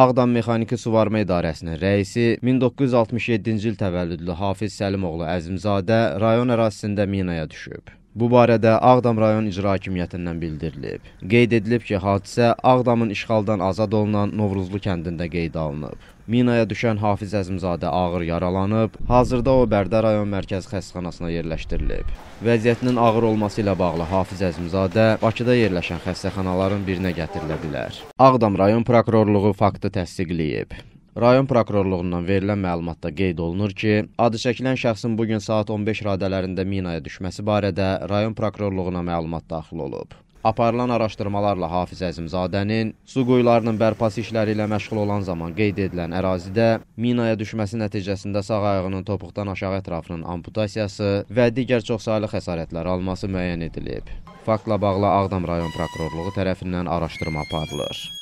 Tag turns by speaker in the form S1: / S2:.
S1: Ağdam Mexaniki Suvarma İdarəsinin rəisi 1967-ci il təvəllüdlü Hafiz Səlimoğlu Əzimzadə rayon ərazisində minaya düşüb. Bu barədə Ağdam rayon icra hakimiyyətindən bildirilib. Qeyd edilib ki, hadisə Ağdamın işğaldan azad olunan Novruzlu kəndində qeydə alınıb. Minaya düşən Hafiz Əzmzadə ağır yaralanıb, hazırda o Bərdə rayon mərkəzi xəstəxanasına yerləşdirilib. Vəziyyətinin ağır olması ilə bağlı Hafiz Əzmzadə Bakıda yerləşən xəstəxanaların birinə gətirilə bilər. Ağdam rayon prokurorluğu faktı təsdiqləyib. Rayon prokurorluğundan verilən məlumatda qeyd olunur ki, adı çəkilən şəxsin bu gün saat 15 radələrində minaya düşməsi barədə rayon prokurorluğuna məlumat daxil olub. Aparılan araşdırmalarla Hafiz Əzimzadənin su quyularının bərpası işləri ilə məşğul olan zaman qeyd edilən ərazidə minaya düşməsi nəticəsində sağ ayağının topuqdan aşağı ətrafının amputasiyası və digər çoxsaylı xəsarətlər alması müəyyən edilib. Faktla bağlı Ağdam rayon prokurorluğu tərəfindən araşdırma aparılır.